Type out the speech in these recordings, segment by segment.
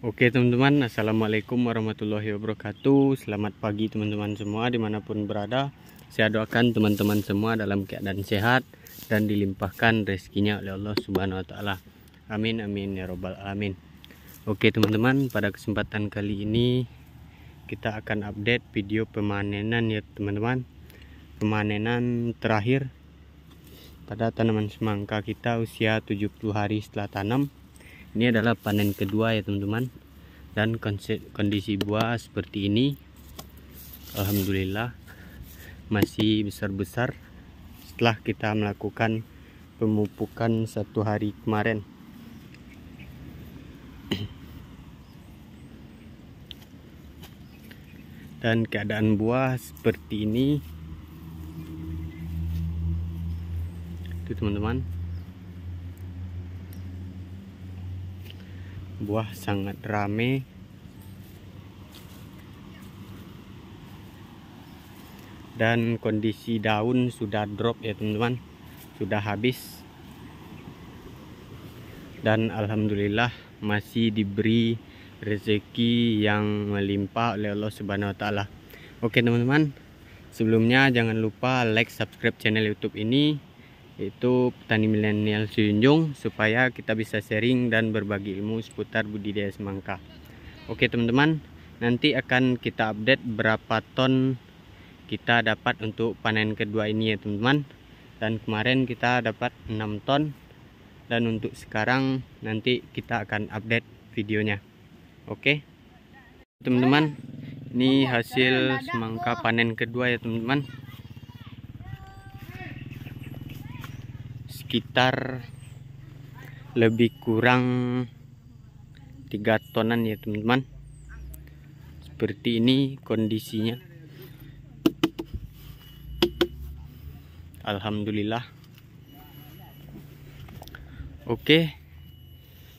Oke teman-teman Assalamualaikum warahmatullahi wabarakatuh Selamat pagi teman-teman semua dimanapun berada Saya doakan teman-teman semua dalam keadaan sehat Dan dilimpahkan rezekinya oleh Allah subhanahu wa ta'ala Amin amin ya robbal alamin Oke teman-teman pada kesempatan kali ini Kita akan update video pemanenan ya teman-teman Pemanenan terakhir Pada tanaman semangka kita usia 70 hari setelah tanam ini adalah panen kedua ya teman-teman dan kondisi buah seperti ini Alhamdulillah masih besar-besar setelah kita melakukan pemupukan satu hari kemarin dan keadaan buah seperti ini itu teman-teman buah sangat rame dan kondisi daun sudah drop ya teman-teman sudah habis dan Alhamdulillah masih diberi rezeki yang melimpah oleh Allah Subhanahu Wa Taala oke teman-teman sebelumnya jangan lupa like subscribe channel YouTube ini itu petani milenial Sunjung supaya kita bisa sharing dan berbagi ilmu seputar budidaya semangka. Oke teman-teman, nanti akan kita update berapa ton kita dapat untuk panen kedua ini ya teman-teman. Dan kemarin kita dapat 6 ton dan untuk sekarang nanti kita akan update videonya. Oke. Teman-teman, ini hasil semangka panen kedua ya teman-teman. sekitar lebih kurang 3 tonan ya teman-teman seperti ini kondisinya Alhamdulillah Oke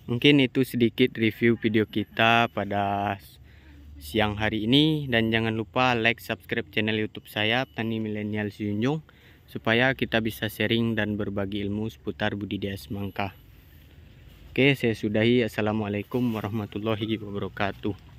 mungkin itu sedikit review video kita pada siang hari ini dan jangan lupa like subscribe channel youtube saya Petani Milenial Sijunjung supaya kita bisa sharing dan berbagi ilmu seputar budidaya semangka. Oke, saya sudahi. Assalamualaikum warahmatullahi wabarakatuh.